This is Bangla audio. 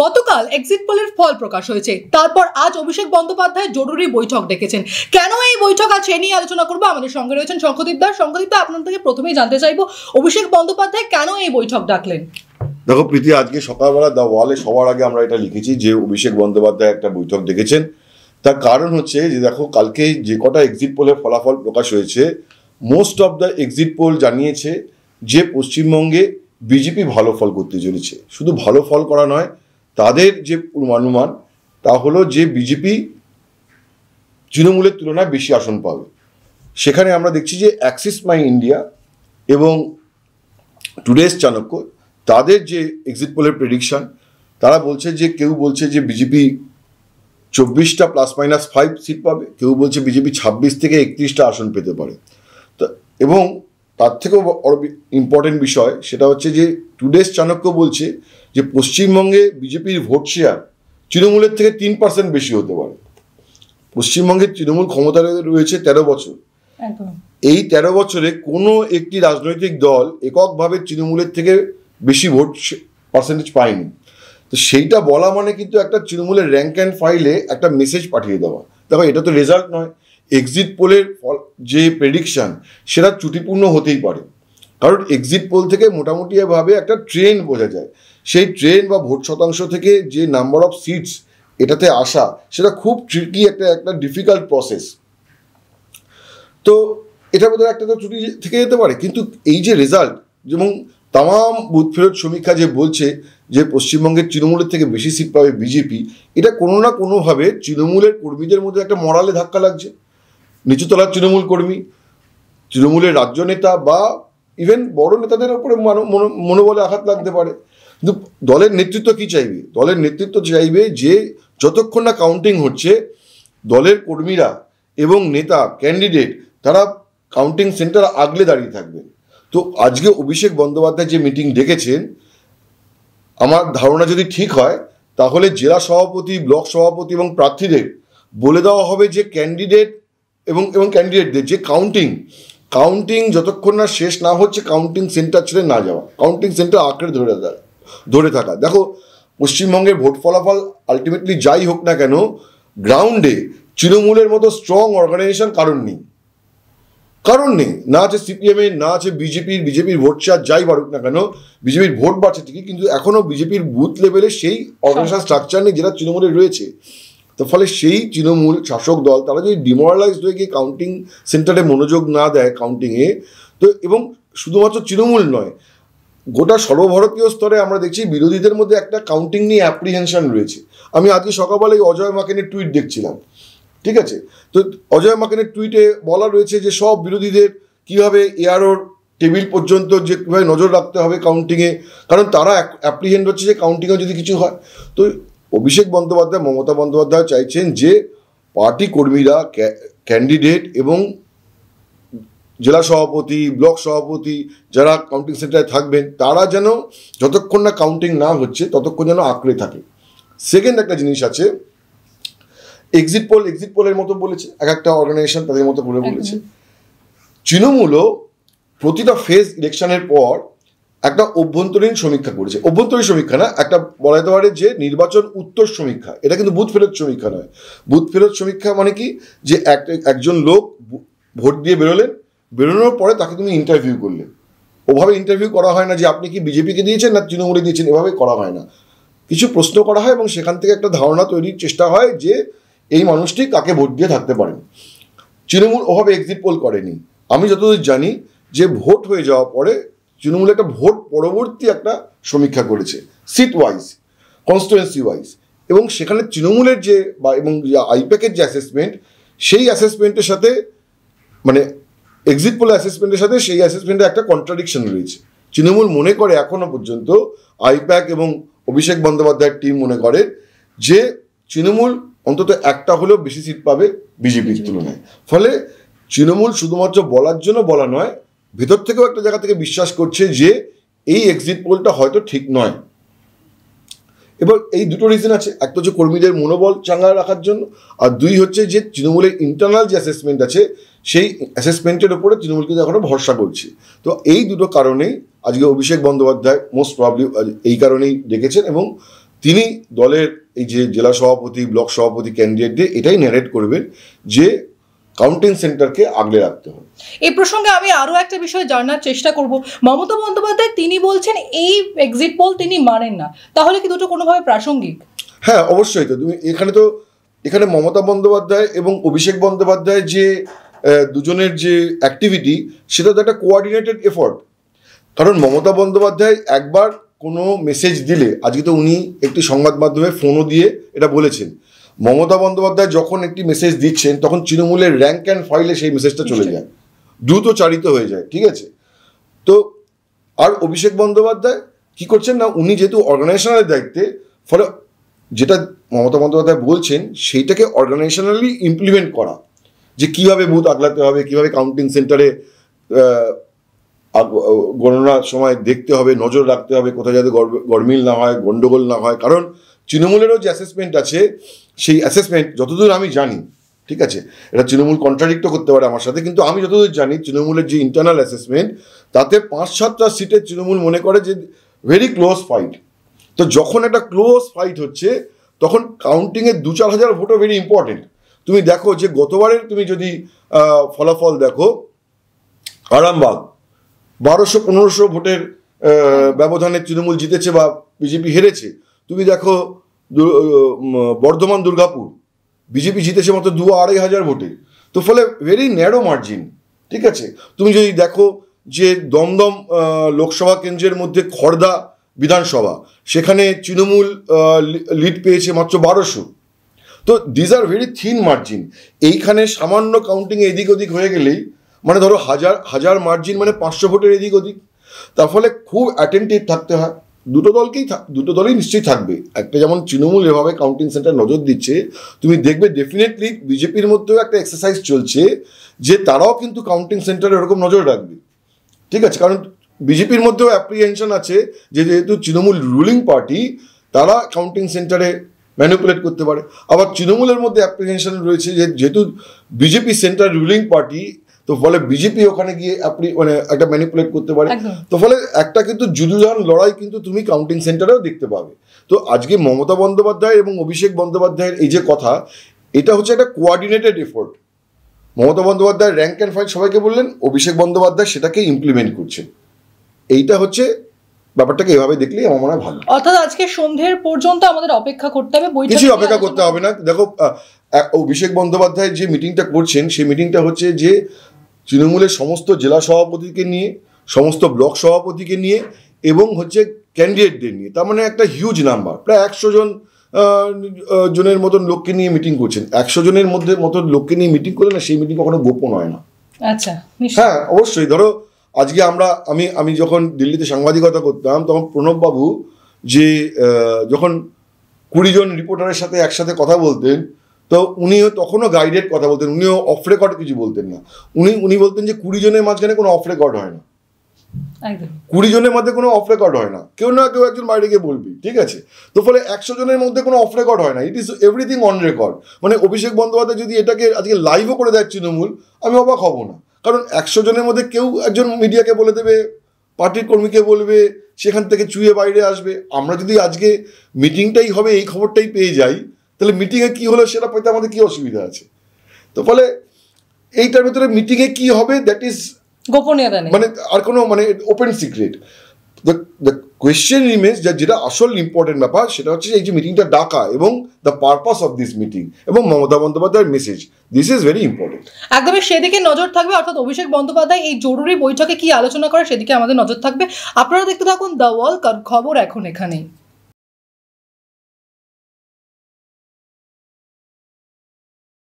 গতকাল এক্সিট পোলের ফল প্রকাশ হয়েছে তারপর আজ অভিষেক বন্দ্যোপাধ্যায় জরুরি বৈঠক ডেকেছেন কেন এই বৈঠক আছে নিয়ে আলোচনা করবো আমাদের সঙ্গে রয়েছেন শঙ্কদীপ দাস শঙ্কদীপ দা আপনার থেকে প্রথমেই জানতে চাইবো অভিষেক বন্দ্যোপাধ্যায় কেন এই বৈঠক ডাকলেন দেখো প্রীতি আজকে সকালবেলা দা ওয়ালে সবার আগে আমরা এটা লিখেছি যে অভিষেক বন্দ্যোপাধ্যায় একটা বৈঠক ডেকেছেন তার কারণ হচ্ছে যে দেখো কালকে যে কটা এক্সিট পোলের ফলাফল প্রকাশ হয়েছে most of the exit poll জানিয়েছে যে পশ্চিমবঙ্গে বিজেপি ভালো ফল করতে চলেছে শুধু ভালো ফল করা নয় তাদের যে পূর্বানুমান তা হলো যে বিজেপি তৃণমূলের তুলনায় বেশি আসন পাবে সেখানে আমরা দেখছি যে অ্যাক্সিস মাই ইন্ডিয়া এবং টুডেস চাণক্য তাদের যে এক্সিট পোলের প্রেডিকশান তারা বলছে যে কেউ বলছে যে বিজেপি চব্বিশটা প্লাস মাইনাস ফাইভ সিট পাবে কেউ বলছে বিজেপি ছাব্বিশ থেকে একত্রিশটা আসন পেতে পারে তো এবং তার থেকেও ইম্পর্টেন্ট বিষয় সেটা হচ্ছে যে টুডেস চাণক্য বলছে যে পশ্চিমবঙ্গে বিজেপির ভোট শেয়ার তৃণমূলের থেকে তিন পার্সেন্ট বেশি হতে পারে পশ্চিমবঙ্গে তৃণমূল ক্ষমতা রয়েছে তেরো বছর এই তেরো বছরে কোনো একটি রাজনৈতিক দল এককভাবে তৃণমূলের থেকে বেশি ভোট পার্সেন্টেজ পায়নি তো সেইটা বলা মানে কিন্তু একটা তৃণমূলের র্যাঙ্ক অ্যান্ড ফাইলে একটা মেসেজ পাঠিয়ে দেওয়া দেখো এটা তো রেজাল্ট নয় এক্সিট পোলের ফল যে প্রেডিকশান সেটা ত্রুটিপূর্ণ হতেই পারে কারণ এক্সিট পোল থেকে মোটামুটিভাবে একটা ট্রেন বোঝা যায় সেই ট্রেন বা ভোট শতাংশ থেকে যে নাম্বার অফ সিটস এটাতে আসা সেটা খুব ট্রিকি একটা একটা ডিফিকাল্ট প্রসেস তো এটা বোধহয় একটা তো ত্রুটি থেকে যেতে পারে কিন্তু এই যে রেজাল্ট যেমন তাম বুথ ফেরত সমীক্ষা যে বলছে যে পশ্চিমবঙ্গের তৃণমূলের থেকে বেশি সিট পাবে বিজেপি এটা কোনো না কোনোভাবে তৃণমূলের কর্মীদের মধ্যে একটা মরালে ধাক্কা লাগছে নিচুতলার তৃণমূল কর্মী তৃণমূলের রাজ্য নেতা বা ইভেন বড় নেতাদের উপরে মনোবলে আঘাত লাগতে পারে কিন্তু দলের নেতৃত্ব কি চাইবে দলের নেতৃত্ব চাইবে যে যতক্ষণ না কাউন্টিং হচ্ছে দলের কর্মীরা এবং নেতা ক্যান্ডিডেট তারা কাউন্টিং সেন্টার আগলে দাঁড়িয়ে থাকবেন তো আজকে অভিষেক বন্দ্যোপাধ্যায় যে মিটিং ডেকেছেন আমার ধারণা যদি ঠিক হয় তাহলে জেলা সভাপতি ব্লক সভাপতি এবং প্রার্থীদের বলে দেওয়া হবে যে ক্যান্ডিডেট এবং এবং ক্যান্ডিডেটদের যে কাউন্টিং কাউন্টিং যতক্ষণ না শেষ না হচ্ছে কাউন্টিং সেন্টার ছেড়ে না যাওয়া কাউন্টিং সেন্টার আঁকড়ে ধরে ধরে থাকা দেখো পশ্চিমবঙ্গের ভোট ফলাফল আলটিমেটলি যাই হোক না কেন গ্রাউন্ডে তৃণমূলের মতো স্ট্রং অর্গানাইজেশন কারণ নেই কারণ নেই না আছে সিপিএমের না আছে বিজেপির বিজেপির ভোট চার যাই বাড়ুক না কেন বিজেপির ভোট বাড়ছে ঠিকই কিন্তু এখনও বিজেপির বুথ লেভেলে সেই অর্গানাইজেশন স্ট্রাকচার নেই যেটা তৃণমূলের রয়েছে তো ফলে সেই তৃণমূল শাসক দল তারা যদি ডিমোরালাইজ হয়ে গিয়ে কাউন্টিং সেন্টারে মনোযোগ না দেয় কাউন্টিংয়ে তো এবং শুধুমাত্র তৃণমূল নয় গোটা সর্বভারতীয় স্তরে আমরা দেখছি বিরোধীদের মধ্যে একটা কাউন্টিং নিয়ে অ্যাপ্রিহেনশন রয়েছে আমি আজকে সকালবেলা এই অজয় মাকেনের টুইট দেখছিলাম ঠিক আছে তো অজয় মাকেনের টুইটে বলা রয়েছে যে সব বিরোধীদের কিভাবে এআরওর টেবিল পর্যন্ত যে কীভাবে নজর রাখতে হবে কাউন্টিংয়ে কারণ তারা অ্যাপ্রিহেন্ড হচ্ছে যে কাউন্টিংয়ে যদি কিছু হয় তো অভিষেক বন্দ্যোপাধ্যায় মমতা বন্দ্যোপাধ্যায় চাইছেন যে পার্টি কর্মীরা ক্যান্ডিডেট এবং জেলা সভাপতি ব্লক সভাপতি যারা কাউন্টিং সেন্টারে থাকবেন তারা যেন যতক্ষণ না কাউন্টিং না হচ্ছে ততক্ষণ যেন আঁকড়ে থাকে সেকেন্ড একটা জিনিস আছে এক্সিট পোল এক্সিট পোলের মতো বলেছে এক একটা অর্গানাইজেশন তাদের মতো করে বলেছে তৃণমূলও প্রতিটা ফেজ ইলেকশনের পর একটা অভ্যন্তরীণ সমীক্ষা করেছে অভ্যন্তরীণ সমীক্ষা না একটা বলা যেতে পারে যে নির্বাচন উত্তর সমীক্ষা এটা কিন্তু বুথ ফেরত সমীক্ষা নয় বুথ ফেরত সমীক্ষা মানে কি যে এক একজন লোক ভোট দিয়ে বেরোলেন বেরোনোর পরে তাকে তুমি ইন্টারভিউ করলে ওভাবে ইন্টারভিউ করা হয় না যে আপনি কি বিজেপিকে দিয়েছেন না তৃণমূলে দিয়েছেন এভাবে করা হয় না কিছু প্রশ্ন করা হয় এবং সেখান থেকে একটা ধারণা তৈরির চেষ্টা হয় যে এই মানুষটি কাকে ভোট দিয়ে থাকতে পারেন তৃণমূল ওভাবে এক্সিট পোল করেনি আমি যতদূর জানি যে ভোট হয়ে যাওয়ার পরে তৃণমূল একটা ভোট পরবর্তী একটা সমীক্ষা করেছে সিট ওয়াইজ কনস্টিটুয়েন্সি ওয়াইজ এবং সেখানে তৃণমূলের যে বা এবং আইপ্যাকের যে অ্যাসেসমেন্ট সেই অ্যাসেসমেন্টের সাথে মানে এক্সিট পোল অ্যাসেসমেন্টের সাথে সেই অ্যাসেসমেন্টে একটা কন্ট্রাডিকশন রয়েছে তৃণমূল মনে করে এখনও পর্যন্ত আইপ্যাক এবং অভিষেক বন্দ্যোপাধ্যায়ের টিম মনে করে যে তৃণমূল অন্তত একটা হলেও বেশি সিট পাবে বিজেপির তুলনায় ফলে তৃণমূল শুধুমাত্র বলার জন্য বলা নয় ভেতর থেকেও একটা জায়গা থেকে বিশ্বাস করছে যে এই এক্সিট পোলটা হয়তো ঠিক নয় এবার এই দুটো রিজন আছে একটা হচ্ছে কর্মীদের মনোবল চাঙ্গা রাখার জন্য আর দুই হচ্ছে যে তৃণমূলের ইন্টারনাল যে অ্যাসেসমেন্ট আছে সেই অ্যাসেসমেন্টের ওপরে তৃণমূল কিন্তু এখনও ভরসা করছে তো এই দুটো কারণেই আজকে অভিষেক বন্দ্যোপাধ্যায় মোস্ট প্রবলি এই কারণেই ডেকেছেন এবং তিনি দলের এই যে জেলা সভাপতি ব্লক সভাপতি ক্যান্ডিডেটদের এটাই ন্যারেট করবেন যে কাউন্টিং সেন্টারকে আগলে রাখতে হবে এই প্রসঙ্গে আমি আরও একটা বিষয় জানার চেষ্টা করব মমতা বন্দ্যোপাধ্যায় তিনি বলছেন এই এক্সিট পোল তিনি মানেন না তাহলে কি দুটো কোনোভাবে প্রাসঙ্গিক হ্যাঁ অবশ্যই তো তুমি এখানে তো এখানে মমতা বন্দ্যোপাধ্যায় এবং অভিষেক বন্দ্যোপাধ্যায় যে দুজনের যে অ্যাক্টিভিটি সেটা তো একটা কোঅর্ডিনেটেড এফোর্ট কারণ মমতা বন্দ্যোপাধ্যায় একবার কোনো মেসেজ দিলে আজকে তো উনি একটি সংবাদ মাধ্যমে ফোনও দিয়ে এটা বলেছেন মমতা বন্দ্যোপাধ্যায় যখন একটি মেসেজ দিচ্ছেন তখন তৃণমূলের র্যাঙ্ক অ্যান্ড ফাইলে সেই মেসেজটা চলে যায় দ্রুত চারিত হয়ে যায় ঠিক আছে তো আর অভিষেক বন্দ্যোপাধ্যায় কি করছেন না উনি যেহেতু অর্গানাইজেশনের দায়িত্বে ফলে যেটা মমতা বন্দ্যোপাধ্যায় বলছেন সেইটাকে অর্গানাইজেশনালি ইমপ্লিমেন্ট করা যে কিভাবে বুথ আগলাতে হবে কিভাবে কাউন্টিং সেন্টারে গণনার সময় দেখতে হবে নজর রাখতে হবে কোথায় যাতে গরমিল না হয় গণ্ডগোল না হয় কারণ তৃণমূলেরও যে অ্যাসেসমেন্ট আছে সেই অ্যাসেসমেন্ট যতদূর আমি জানি ঠিক আছে এটা তৃণমূল কন্ট্রাডিক্ট করতে পারে আমার সাথে কিন্তু আমি যতদূর জানি তৃণমূলের যে ইন্টারনাল অ্যাসেসমেন্ট তাতে পাঁচ সাতটা সিটে তৃণমূল মনে করে যে ভেরি ক্লোজ ফাইট তো যখন একটা ক্লোজ ফাইট হচ্ছে তখন কাউন্টিংয়ের দু চার হাজার ভোটও ভেরি ইম্পর্টেন্ট তুমি দেখো যে গতবারের তুমি যদি ফলাফল দেখো আরামবাগ বারোশো পনেরোশো ভোটের ব্যবধানে তৃণমূল জিতেছে বা বিজেপি হেরেছে তুমি দেখো বর্ধমান দুর্গাপুর বিজেপি জিতেছে মাত্র দু আড়াই হাজার ভোটে তো ফলে ভেরি ন্যারো মার্জিন ঠিক আছে তুমি যদি দেখো যে দমদম লোকসভা কেন্দ্রের মধ্যে খড়দা বিধানসভা সেখানে তৃণমূল লিড পেয়েছে মাত্র বারোশো তো these are very thin margin এইখানে সামান্য কাউন্টিং এদিক ওদিক হয়ে গেলেই মানে ধরো হাজার হাজার মার্জিন মানে পাঁচশো ভোটের এদিক ওদিক তার ফলে খুব অ্যাটেন্টিভ থাকতে হয় দুটো দলকেই দুটো দলই নিশ্চয়ই থাকবে একটা যেমন তৃণমূল এভাবে কাউন্টিং সেন্টার নজর দিচ্ছে তুমি দেখবে ডেফিনেটলি বিজেপির মধ্যেও একটা এক্সারসাইজ চলছে যে তারাও কিন্তু কাউন্টিং সেন্টারে ওরকম নজর রাখবে ঠিক আছে কারণ বিজেপির মধ্যেও অ্যাপ্রিহেনশন আছে যে যেহেতু তৃণমূল রুলিং পার্টি তারা কাউন্টিং সেন্টারে ম্যানিপুলেট করতে পারে আবার তৃণমূলের মধ্যে অ্যাপ্রিহেনশন রয়েছে যে যেহেতু বিজেপি সেন্ট্রাল রুলিং পার্টি তো ফলে বিজেপি ওখানে গিয়ে আপনি মানে একটা ম্যানিপুলেট করতে পারে তো ফলে একটা কিন্তু যুদুজান লড়াই কিন্তু তুমি কাউন্টিং সেন্টারেও দেখতে পাবে তো আজকে মমতা বন্দ্যোপাধ্যায় এবং অভিষেক বন্দ্যোপাধ্যায়ের এই যে কথা এটা হচ্ছে একটা coordinated effort Mamata Bandyopadhyay rank and file সবাইকে বললেন অভিষেক বন্দ্যোপাধ্যায় সেটাকে ইমপ্লিমেন্ট করছেন এইটা হচ্ছে ব্যাপারটাকে এভাবে দেখলেই আমার মনে হয় ভালো অর্থাৎ আজকে সন্ধ্যের পর্যন্ত আমাদের অপেক্ষা করতে হবে অপেক্ষা করতে হবে না দেখো অভিষেক বন্দ্যোপাধ্যায় যে মিটিংটা করছেন সেই মিটিংটা হচ্ছে যে তৃণমূলের সমস্ত জেলা সভাপতিকে নিয়ে সমস্ত ব্লক সভাপতিকে নিয়ে এবং হচ্ছে ক্যান্ডিডেটদের নিয়ে তার মানে একটা হিউজ নাম্বার প্রায় একশো জন জনের মতন লোককে নিয়ে মিটিং করছেন একশো জনের মধ্যে মতন লোককে নিয়ে মিটিং করলে না সেই মিটিং কখনো গোপন হয় না আচ্ছা হ্যাঁ অবশ্যই ধরো আজকে আমরা আমি আমি যখন দিল্লিতে সাংবাদিকতা করতাম তখন প্রণববাবু যে যখন কুড়ি জন রিপোর্টারের সাথে একসাথে কথা বলতেন তো উনিও তখনও গাইডেড কথা বলতেন উনিও অফ রেকর্ড কিছু বলতেন না উনি উনি বলতেন যে কুড়ি জনের মাঝখানে কোনো অফ রেকর্ড হয় না কুড়ি জনের মধ্যে কোনো অফ রেকর্ড হয় না কেউ না কেউ একজন বাইরে গিয়ে বলবি ঠিক আছে তো ফলে একশো জনের মধ্যে কোনো অফ রেকর্ড হয় না it is everything on record মানে অভিষেক বন্দ্যোপাধ্যায় যদি এটাকে আজকে লাইভও করে দেয় তৃণমূল আমি অবাক হব না কারণ একশো জনের মধ্যে কেউ একজন মিডিয়াকে বলে দেবে পার্টির কর্মীকে বলবে সেখান থেকে চুয়ে বাইরে আসবে আমরা যদি আজকে মিটিংটাই হবে এই খবরটাই পেয়ে যাই তাহলে মিটিংয়ে কি হলো সেটা পেতে আমাদের কি অসুবিধা আছে তো ফলে এইটার ভিতরে মিটিংয়ে কি হবে দ্যাট ইজ গোপনীয়তা মানে আর কোনো মানে open secret the question remains যা যেটা আসল ইম্পর্টেন্ট ব্যাপার সেটা হচ্ছে এই যে মিটিংটা ডাকা এবং the purpose of this meeting এবং মমতা বন্দ্যোপাধ্যায়ের message this is very important একদমই সেদিকে নজর থাকবে অর্থাৎ অভিষেক বন্দ্যোপাধ্যায় এই জরুরি বৈঠকে কি আলোচনা করে সেদিকে আমাদের নজর থাকবে আপনারা দেখতে থাকুন দ্য ওয়াল খবর এখন এখানেই